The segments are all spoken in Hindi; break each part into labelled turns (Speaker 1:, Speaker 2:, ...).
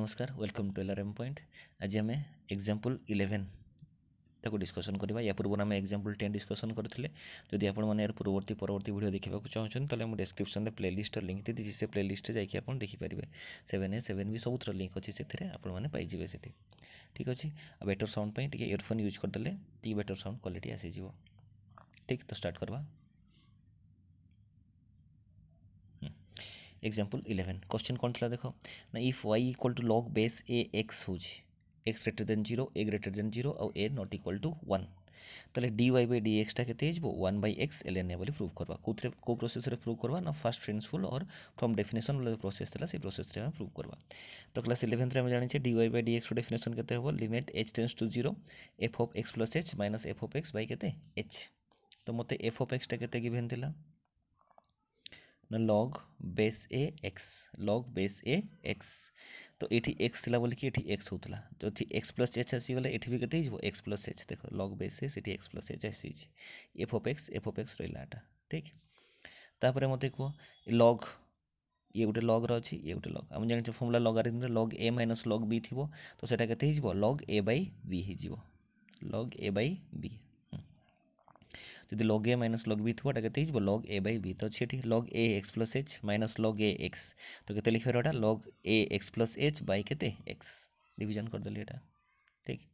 Speaker 1: নমস্কার welcome to L R M point ଆଜି ଆମେ ଏକ୍ଜାମ୍ପଲ୍ ଇଲେଭେନ୍ ତାକୁ ଡିସ୍କସନ୍ କରିବା ୟା ପୂର୍ବରୁ ଆମେ ଏକ୍ଜାମ୍ପଲ୍ ଟେନ୍ ଡିସ୍କସନ୍ କରିଥିଲେ ଯଦି ଆପଣମାନେ ଏହାର ପୂର୍ବବର୍ତ୍ତୀ ପରବର୍ତ୍ତୀ ଭିଡ଼ିଓ ଦେଖିବାକୁ ଚାହୁଁଛନ୍ତି ତାହେଲେ ମୁଁ ଡେସ୍କ୍ରିପ୍ସନ୍ରେ ପ୍ଲେଲିଷ୍ଟର ଲିଙ୍କ୍ ଦେଇଦେଇଛି ସେ ପ୍ଲେଲିଷ୍ଟରେ ଯାଇକି ଆପଣ ଦେଖିପାରିବେ ସେଭେନ୍ ଏ ସେଭେନ୍ ବି ସବୁଥିର ଲିଙ୍କ୍ ଅଛି ସେଥିରେ ଆପଣମାନେ ପାଇଯିବେ ସେଠି ଠିକ୍ ଅଛି ଆଉ ବେଟର୍ ସାଉଣ୍ଡ ପାଇଁ ଟିକେ ଇୟରଫୋନ୍ ୟୁଜ୍ କରିଦେଲେ ଟିକେ ବେଟର୍ ସାଉଣ୍ଡ କ୍ୱାଲିଟି ଆସିଯିବ ଠିକ୍ ତ ଷ୍ଟାର୍ଟ କରିବା एग्जाम्पल इलेवन क्वेश्चन कौन था देखो ना if y equal to log base a x हो x greater than zero a greater than zero और a not equal to one তাহলে ডি ওয়াই বাই ডি এক্সটা কেটে আসবো one by x l n a বলে প্রুভ করবা কোথায় কেউ প্রসেসরে প্রুভ করবা না first principle or from definition বলে প্রসেস লা সেই প্রসেসরে আমি প্রুভ করবা তো ক্লাস ইলেভেন্থে আমি জানিছে ডি ওয়াই বাই ডি এক্সর ডেফিনেসন কেতে হব limit h tends to zero f of x plus h minus f of x by কেতে এইচ তো মতো এফ অফ এক্সটা কেতে গিভেন লা तो ना log base a x log base a x तो ये एक्स था बोल कि एक्स होता जो एक्स प्लस एच आसगले ये भी कहते हैं एक्स प्लस एच देख log base a x plus h आसी f of x f of x रहा ठीक तापर मत कह लग ये गोटे लग रही ये गोटे लग आम जानते फर्मुला लग लगार लग ए माइनस लग बी थी तो सैटा के लग ए बै बी हो लग ए बै बी যদি लग ए माइनस लग बी थोड़ा कहते ही लॉग ए बै बी तो अच्छे log a x plus h minus log a x तो कैसे लिखे यहाँ log a x plus h by के एक्स डिविजन करदे यहाँ ठीक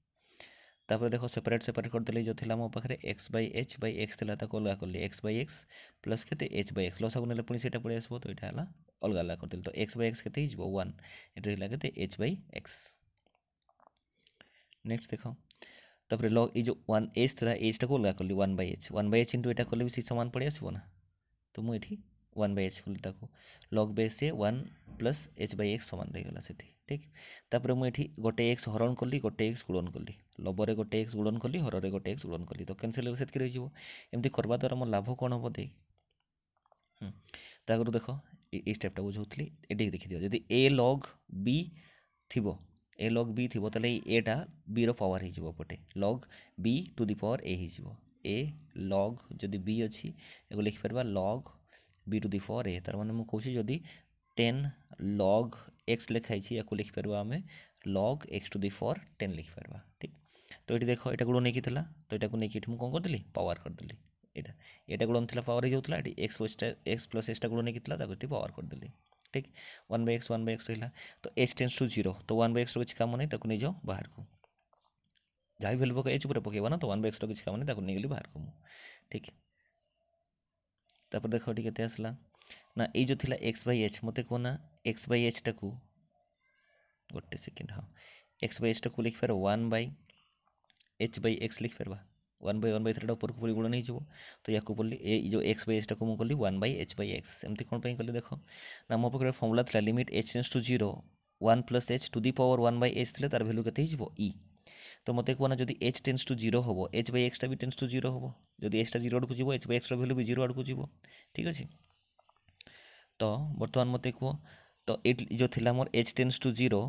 Speaker 1: तापर देख सेपरेट सेपरेट करदे जो थी मो पाखे x by h by x थी अलग कली एक्स बै एक्स प्लस के एच बै एक्स लसा को ना पुणी से पड़े आसो तो यहाँ अलग अलग करदे तो एक्स बै एक्स के वन ये एच बै एक्स नेक्स्ट देख তারপরে লগ এই যে ওয়ান এইচ লা এইচটাকে অলগা কলি one by h one by h into এটা কলে সে সমান পড়ে আসব না তো মু এটি ওয়ান বাই এইচ কলি তাকে লগ বেস সে one plus h by x সমান হয়েগলা সেটি ঠিক তারপরে মু এটি গোটে এক্স হরণ কলি গোটে এক্স গুণন কলি লবরে গোটে এক্স গুণন কলি হরের গোটে এক্স গুণন কলি তো ক্যানসেল হলে সেতকি রয়েছে এমতি করবা দ্বারা আমার লাভ কোণ হব দেখ তা আগর দেখ এই স্টেপটা বুঝাউলি এটি দেখি দিও যদি এ লগ বি থিব ଏ ଲଗ୍ ବି ଥିବ ତାହେଲେ ଏଇ ଏଟା ବିର ପାୱାର ହେଇଯିବ ପଟେ log b to the power a ହେଇଯିବ ଏ ଲଗ୍ ଯଦି ବି ଅଛି ଏକୁ ଲେଖିପାରିବା log b to the power a ତାର ମାନେ ମୁଁ କହୁଛି ଯଦି ଟେନ୍ ଲଗ୍ ଏକ୍ସ ଲେଖା ହେଇଛି ୟାକୁ ଲେଖିପାରିବା ଆମେ log x to the power ten ଲେଖିପାରିବା ଠିକ୍ ତ ଏଠି ଦେଖ ଏଇଟା ଗୁଡ଼ନ ନେଇକି ଥିଲା ତ ଏଟାକୁ ନେଇକି ଏଠି ମୁଁ କ'ଣ କରିଦେଲି ପାୱାର କରିଦେଲି ଏଇଟା ଏଇଟା ଗୁଡ଼ନ ଥିଲା ପାୱାର ହେଇଯାଉଥିଲା ଏଠି ଏକ୍ସ ଏକ୍ସ ପ୍ଲସ୍ ଏକ୍ସଟା ଗୁଡ଼ନ ନେଇକି ଥିଲା ତାକୁ ଏଠି ପାୱାର କରିଦେଲି ठीक one by x one by x रहा तो एच टेन्स टू जीरो तो वन बै एक्स रो किसी कम नहीं नहीं जाओ बाहर को जहाँ भी भैल्यू पक एच उपर पकेब ना तो वन बै एक्स रो किसी कम नहीं नहीं गली बाहर को ठीक তারপর দেখো এটি কেতে ना ये এই যে লা এক্স বাই এচ মতো কুহ না এক্স বাই এচটা কু গোটে সেকেন্ড হ্যাঁ এক্স বাই এচটা কু লিখিপার one by h by x লিখিপার ୱାନ୍ ବାଇ ୱାନ୍ ବାଇ ଥ୍ରୀଟା ଉପରକୁ ପୁଣି ଗୁଣନ ହେଇଯିବ ତ ୟାକୁ ପଡ଼ିଲି ଏ ଯେଉଁ ଏକ୍ସ ବାଇ ଏକ୍ସଟାକୁ ମୁଁ କଲି one by h by x ଏମିତି କ'ଣ ପାଇଁ କଲି ଦେଖ ନା ମୋ ପାଖରେ ଫର୍ମୁଲା ଥିଲା limit h tends to zero one plus h to the power one by h ଥିଲେ ତାର ଭ୍ୟାଲୁ କେତେ ହେଇଯିବ ଇ তো মতো কুহ না যদি এচ টেন্স টু জিরো হব h by b tends to zero ହେବ হব যদি ଜିରୋ ଆଡ଼କୁ ଯିବ ଏଚ୍ এচ বাই এক্সর ବି ଜିରୋ ଆଡ଼କୁ ଯିବ ଠିକ୍ ଅଛି ତ ବର୍ତ୍ତମାନ ମୋତେ କୁହ ତ তো ଯେଉଁ ଥିଲା লা h tends to zero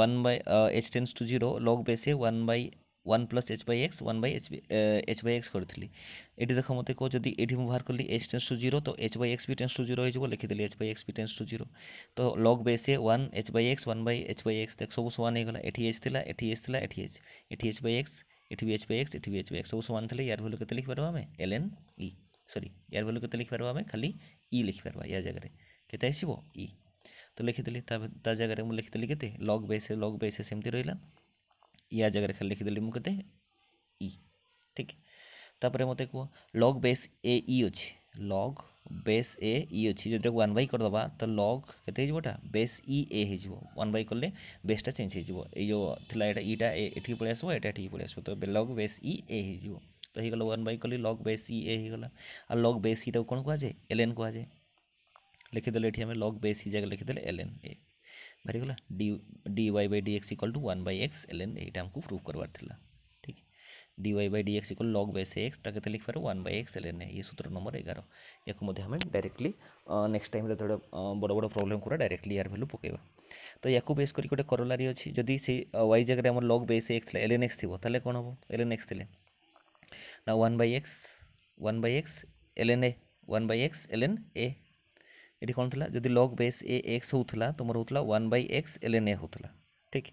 Speaker 1: one by by h tends to zero log বেসে one by one plus h by x one by h h by x करी ये देख मत कहो जो ये मुझे बाहर कल एच टेन्स टू जीरो तो एच बै एक्स भी टेन्स टू जीरो हो लिखीदी एच बै एक्स भी टेन्स टू जीरो तो log base one h by x one by h by x देख सब सामान होगा एटी एच थी एट एच थी एट एच एच बै एक्स एट भी एच बै एक्स एट एच बै एक्स सब सामान थे यार भैल्यू कैसे लिखिपर आम एल एन इ सरी यार भैल्यू कैसे लिखिपर आम खाली इ लिखिपर या जगह कैसे आसो इ तो जगह मुझे लिखीदी के लग बेस लग बेस सेमती रहा ಯ ಜಾಗದಲ್ಲಿ ಲಿಖಿದೆ ಮು ಕೆ ଇ ଠିକ୍ ତାପରେ ମୋତେ କୁହ ଲଗ୍ ବେସ୍ ଏ ଇ ଅଛି ଲଗ୍ ବେସ୍ ଏ ଇ ଅଛି ଯେଉଁଟାକୁ ୱାନ୍ ବାଇ କରିଦେବା ତ ଲଗ୍ କେତେ ହେଇଯିବ ଏଇଟା ବେସ୍ ଇ ଏ ହେଇଯିବ ୱାନ୍ ବାଇ କଲେ ବେସ୍ଟା ଚେଞ୍ଜ ହେଇଯିବ ଏଇ ଯେଉଁ ଥିଲା ଏଇଟା ଇଟା ଏଠିକି ପଳେଇ ଆସିବ ଏଇଟା ଏଠିକି ପଳେଇ ଆସିବ ତ ଲଗ୍ ବେସ୍ ଇ ଏ ହେଇଯିବ ତ ହେଇଗଲା ୱାନ୍ ବାଇ କଲି ଲଗ୍ ବେସ୍ ଇ ଏ ହେଇଗଲା ଆଉ ଲଗ୍ ବେସ୍ ଇଟାକୁ କ'ଣ କୁହାଯାଏ ଏଲ୍ ଏନ୍ କୁହାଯାଏ ଲେଖିଦେଲେ ଏଠି ଆମେ ଲଗ୍ ବେସ୍ ଇ ଜାଗାରେ ଲେଖିଦେଲେ ଏଲ୍ ଏନ୍ ଏ ବାହାରିଗଲା d d y by d x equal to one by x l n a ଆମକୁ ପ୍ରୁଭ୍ କରିବାର ଥିଲା ଠିକ୍ d y by d x equal log by ସେ ଏକ୍ସଟା କେତେ ଲେଖିବାର one by x l n a ସୂତ୍ର ନମ୍ବର ଏଗାର ୟାକୁ ମଧ୍ୟ ଆମେ ଡାଇରେକ୍ଟଲି ନେକ୍ସଟ ଟାଇମ୍ରେ ଯେତେବେଳେ ବଡ଼ ବଡ଼ ପ୍ରୋବ୍ଲେମ୍ କରିବା ଡାଇରେକ୍ଟଲି ୟାର ଭ୍ୟାଲୁ ପକାଇବା ତ ୟାକୁ ବେସ୍ କରିକି ଗୋଟେ କରୋଲାରୀ ଅଛି ଯଦି ସେ ୱାଇ ଜାଗାରେ ଆମର ଲଗ୍ ବାଇ ସେ ଏକ୍ସ ଥିଲା ଏଲ୍ ଏନ୍ ଏକ୍ସ ଥିବ ତାହେଲେ କ'ଣ ହେବ ଏଲ୍ ଏନ୍ ଏକ୍ସ ଥିଲେ ନା one by x one by x l n a one by x l n a ଏଠି କ'ଣ ଥିଲା ଯଦି ଲଗ୍ ବେସ୍ ଏ ଏକ୍ସ ହେଉଥିଲା ତ ମୋର ହେଉଥିଲା one by x l n a ହେଉଥିଲା ଠିକ୍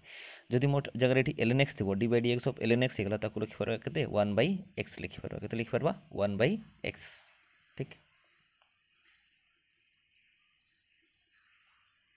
Speaker 1: ଯଦି ମୋ ଜାଗାରେ ଏଠି ଏଲ୍ ଏନ୍ ଏକ୍ସ ଥିବ d by d x of l n x ହେଇଗଲା ତାକୁ ଲେଖିପାରିବା କେତେ ୱାନ୍ ବାଇ ଏକ୍ସ ଲିଖିପାରିବା କେତେ ଲିଖିପାରିବା ୱାନ୍ ବାଇ ଏକ୍ସ ଠିକ୍